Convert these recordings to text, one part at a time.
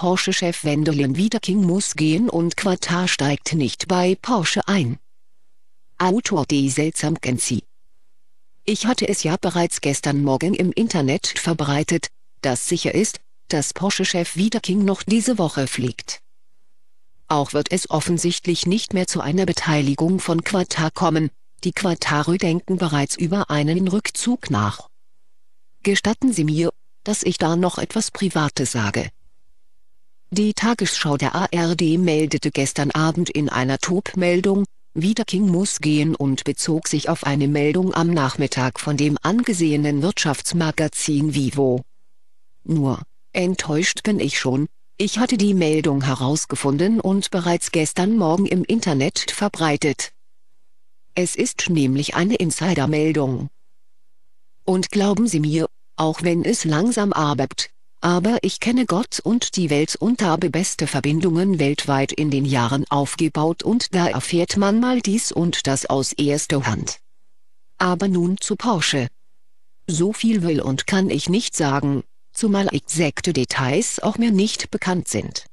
Porsche-Chef Wendelin Wiederking muss gehen und Quartar steigt nicht bei Porsche ein. Autor D. Seltsam Kenzie. Ich hatte es ja bereits gestern Morgen im Internet verbreitet, dass sicher ist, dass Porsche-Chef Wiederking noch diese Woche fliegt. Auch wird es offensichtlich nicht mehr zu einer Beteiligung von Quartar kommen, die Quartare denken bereits über einen Rückzug nach. Gestatten Sie mir, dass ich da noch etwas Privates sage. Die Tagesschau der ARD meldete gestern Abend in einer Top-Meldung, wieder King muss gehen und bezog sich auf eine Meldung am Nachmittag von dem angesehenen Wirtschaftsmagazin Vivo. Nur, enttäuscht bin ich schon, ich hatte die Meldung herausgefunden und bereits gestern Morgen im Internet verbreitet. Es ist nämlich eine Insider-Meldung. Und glauben Sie mir, auch wenn es langsam arbeitet, aber ich kenne Gott und die Welt und habe beste Verbindungen weltweit in den Jahren aufgebaut und da erfährt man mal dies und das aus erster Hand. Aber nun zu Porsche. So viel will und kann ich nicht sagen, zumal exakte Details auch mir nicht bekannt sind.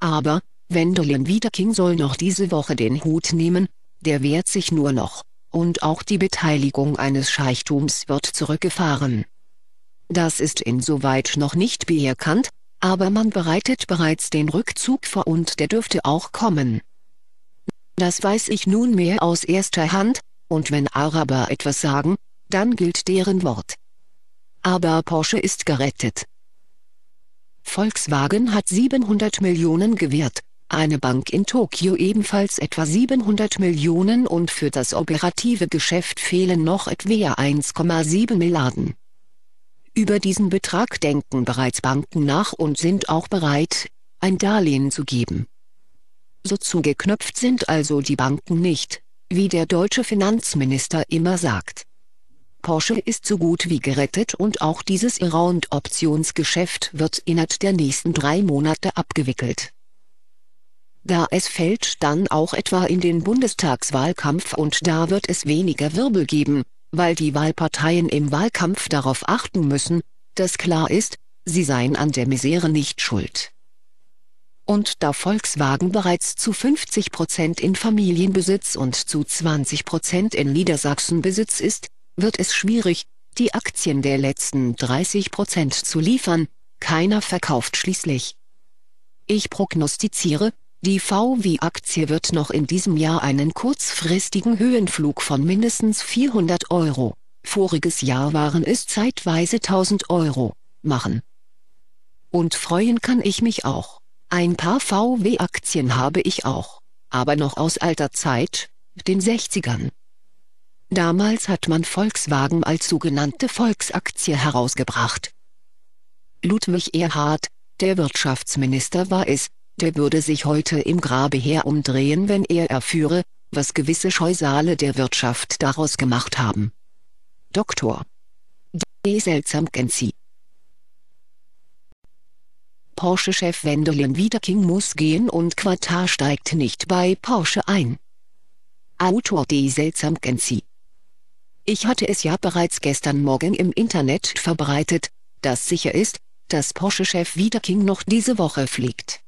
Aber, Wendelin Wiederking soll noch diese Woche den Hut nehmen, der wehrt sich nur noch, und auch die Beteiligung eines Scheichtums wird zurückgefahren. Das ist insoweit noch nicht bekannt, aber man bereitet bereits den Rückzug vor und der dürfte auch kommen. Das weiß ich nunmehr aus erster Hand, und wenn Araber etwas sagen, dann gilt deren Wort. Aber Porsche ist gerettet. Volkswagen hat 700 Millionen gewährt, eine Bank in Tokio ebenfalls etwa 700 Millionen und für das operative Geschäft fehlen noch etwa 1,7 Milliarden. Über diesen Betrag denken bereits Banken nach und sind auch bereit, ein Darlehen zu geben. So zugeknöpft sind also die Banken nicht, wie der deutsche Finanzminister immer sagt. Porsche ist so gut wie gerettet und auch dieses Around-Optionsgeschäft wird innerhalb der nächsten drei Monate abgewickelt. Da es fällt dann auch etwa in den Bundestagswahlkampf und da wird es weniger Wirbel geben, weil die Wahlparteien im Wahlkampf darauf achten müssen, dass klar ist, sie seien an der Misere nicht schuld. Und da Volkswagen bereits zu 50 Prozent in Familienbesitz und zu 20 Prozent in Niedersachsen Besitz ist, wird es schwierig, die Aktien der letzten 30 Prozent zu liefern, keiner verkauft schließlich. Ich prognostiziere, die VW-Aktie wird noch in diesem Jahr einen kurzfristigen Höhenflug von mindestens 400 Euro, voriges Jahr waren es zeitweise 1000 Euro, machen. Und freuen kann ich mich auch. Ein paar VW-Aktien habe ich auch, aber noch aus alter Zeit, den 60ern. Damals hat man Volkswagen als sogenannte Volksaktie herausgebracht. Ludwig Erhard, der Wirtschaftsminister war es, der würde sich heute im Grabe herumdrehen, wenn er erführe, was gewisse Scheusale der Wirtschaft daraus gemacht haben. Dr. D. Seltsamkensi Porsche-Chef Wendelin Wiederking muss gehen und Quartar steigt nicht bei Porsche ein. Autor D. Seltsamkensi Ich hatte es ja bereits gestern Morgen im Internet verbreitet, dass sicher ist, dass Porsche-Chef Wiederking noch diese Woche fliegt.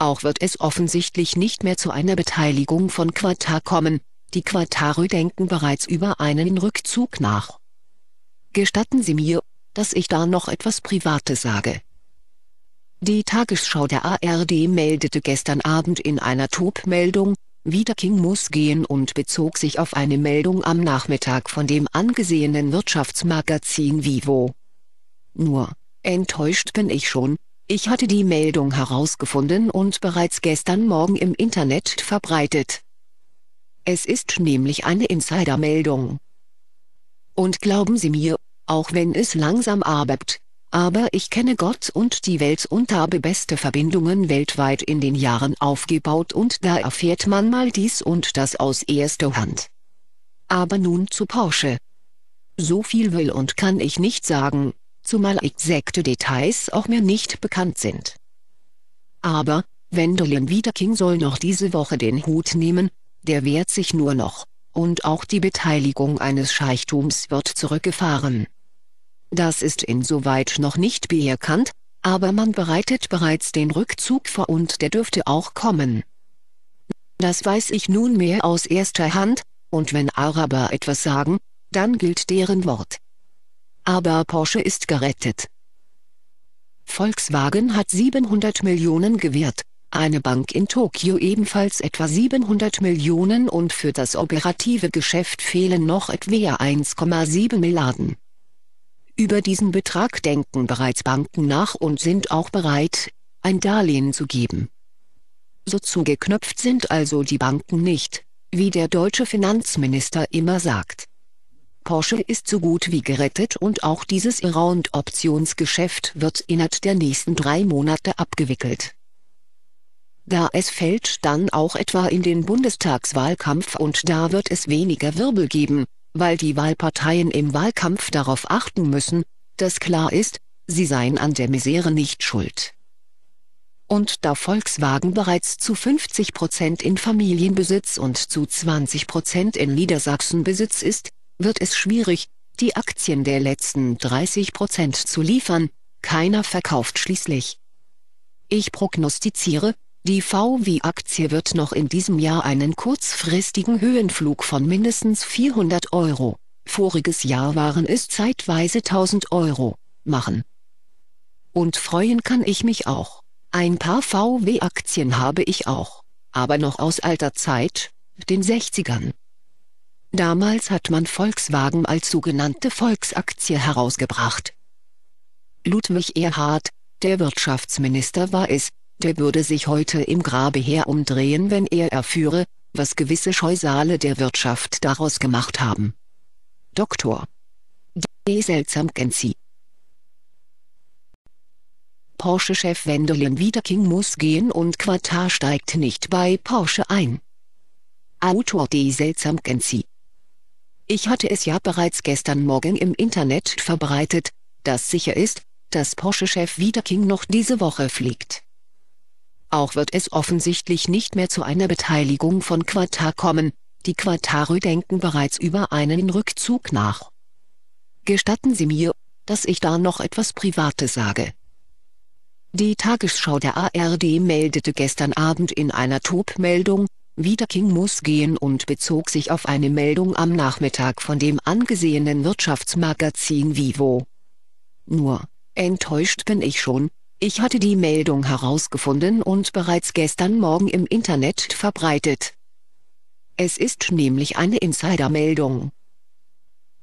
Auch wird es offensichtlich nicht mehr zu einer Beteiligung von Qatar kommen, die Qatarö denken bereits über einen Rückzug nach. Gestatten Sie mir, dass ich da noch etwas Privates sage. Die Tagesschau der ARD meldete gestern Abend in einer Top-Meldung, wieder King muss gehen und bezog sich auf eine Meldung am Nachmittag von dem angesehenen Wirtschaftsmagazin Vivo. Nur, enttäuscht bin ich schon, ich hatte die Meldung herausgefunden und bereits gestern Morgen im Internet verbreitet. Es ist nämlich eine Insider-Meldung. Und glauben Sie mir, auch wenn es langsam arbeitet, aber ich kenne Gott und die Welt und habe beste Verbindungen weltweit in den Jahren aufgebaut und da erfährt man mal dies und das aus erster Hand. Aber nun zu Porsche. So viel will und kann ich nicht sagen, zumal exakte Details auch mir nicht bekannt sind. Aber, Wendelin Wiederking soll noch diese Woche den Hut nehmen, der wehrt sich nur noch, und auch die Beteiligung eines Scheichtums wird zurückgefahren. Das ist insoweit noch nicht bekannt, aber man bereitet bereits den Rückzug vor und der dürfte auch kommen. Das weiß ich nunmehr aus erster Hand, und wenn Araber etwas sagen, dann gilt deren Wort aber Porsche ist gerettet. Volkswagen hat 700 Millionen gewährt, eine Bank in Tokio ebenfalls etwa 700 Millionen und für das operative Geschäft fehlen noch etwa 1,7 Milliarden. Über diesen Betrag denken bereits Banken nach und sind auch bereit, ein Darlehen zu geben. So zugeknöpft sind also die Banken nicht, wie der deutsche Finanzminister immer sagt. Porsche ist so gut wie gerettet und auch dieses Around-Optionsgeschäft wird innerhalb der nächsten drei Monate abgewickelt. Da es fällt dann auch etwa in den Bundestagswahlkampf und da wird es weniger Wirbel geben, weil die Wahlparteien im Wahlkampf darauf achten müssen, dass klar ist, sie seien an der Misere nicht schuld. Und da Volkswagen bereits zu 50 Prozent in Familienbesitz und zu 20 Prozent in Niedersachsen Besitz ist, wird es schwierig, die Aktien der letzten 30 zu liefern, keiner verkauft schließlich. Ich prognostiziere, die VW-Aktie wird noch in diesem Jahr einen kurzfristigen Höhenflug von mindestens 400 Euro, voriges Jahr waren es zeitweise 1000 Euro, machen. Und freuen kann ich mich auch. Ein paar VW-Aktien habe ich auch, aber noch aus alter Zeit, den 60ern. Damals hat man Volkswagen als sogenannte Volksaktie herausgebracht. Ludwig Erhard, der Wirtschaftsminister war es, der würde sich heute im Grabe her umdrehen, wenn er erführe, was gewisse Scheusale der Wirtschaft daraus gemacht haben. Dr. D. Seltsam Genzi Porsche-Chef Wendelin Wiederking muss gehen und Quartar steigt nicht bei Porsche ein. Autor D. Seltsam Genzi ich hatte es ja bereits gestern Morgen im Internet verbreitet, dass sicher ist, dass Porsche-Chef Wiederking noch diese Woche fliegt. Auch wird es offensichtlich nicht mehr zu einer Beteiligung von Quartar kommen, die Quartare denken bereits über einen Rückzug nach. Gestatten Sie mir, dass ich da noch etwas Privates sage. Die Tagesschau der ARD meldete gestern Abend in einer Top-Meldung, wieder King muss gehen und bezog sich auf eine Meldung am Nachmittag von dem angesehenen Wirtschaftsmagazin Vivo. Nur, enttäuscht bin ich schon, ich hatte die Meldung herausgefunden und bereits gestern Morgen im Internet verbreitet. Es ist nämlich eine Insidermeldung.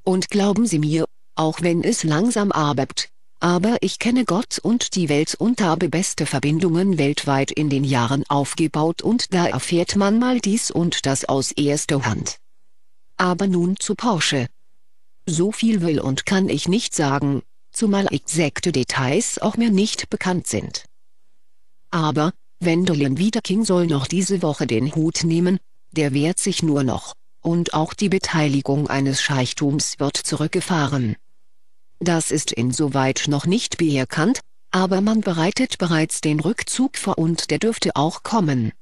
Und glauben Sie mir, auch wenn es langsam arbeitet, aber ich kenne Gott und die Welt und habe beste Verbindungen weltweit in den Jahren aufgebaut und da erfährt man mal dies und das aus erster Hand. Aber nun zu Porsche. So viel will und kann ich nicht sagen, zumal exakte Details auch mir nicht bekannt sind. Aber, Wendelin Wiederking soll noch diese Woche den Hut nehmen, der wehrt sich nur noch, und auch die Beteiligung eines Scheichtums wird zurückgefahren. Das ist insoweit noch nicht bekannt, aber man bereitet bereits den Rückzug vor und der dürfte auch kommen.